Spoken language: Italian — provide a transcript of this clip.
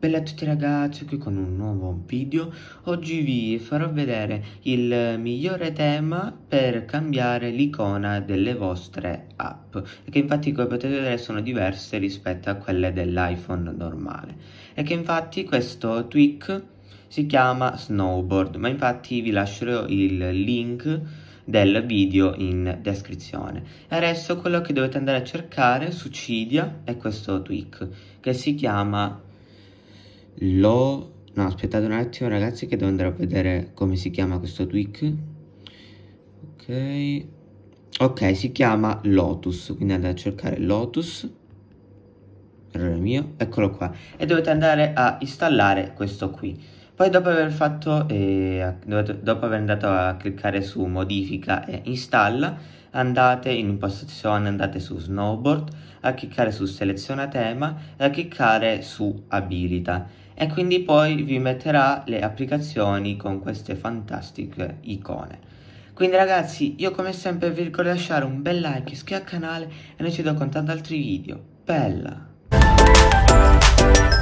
Bella a tutti ragazzi, qui con un nuovo video. Oggi vi farò vedere il migliore tema per cambiare l'icona delle vostre app, che infatti come potete vedere sono diverse rispetto a quelle dell'iPhone normale. E che infatti questo tweak si chiama Snowboard, ma infatti vi lascerò il link del video in descrizione. E adesso quello che dovete andare a cercare su Cydia è questo tweak, che si chiama lo... no aspettate un attimo ragazzi che devo andare a vedere come si chiama questo tweak ok ok si chiama Lotus quindi andate a cercare Lotus errore mio eccolo qua e dovete andare a installare questo qui poi dopo aver fatto eh, dopo aver andato a cliccare su modifica e installa andate in impostazione andate su snowboard a cliccare su seleziona tema e a cliccare su abilita e quindi poi vi metterà le applicazioni con queste fantastiche icone. Quindi ragazzi, io come sempre vi ricordo di lasciare un bel like, iscrivervi al canale e noi ci vediamo con tanti altri video. Bella!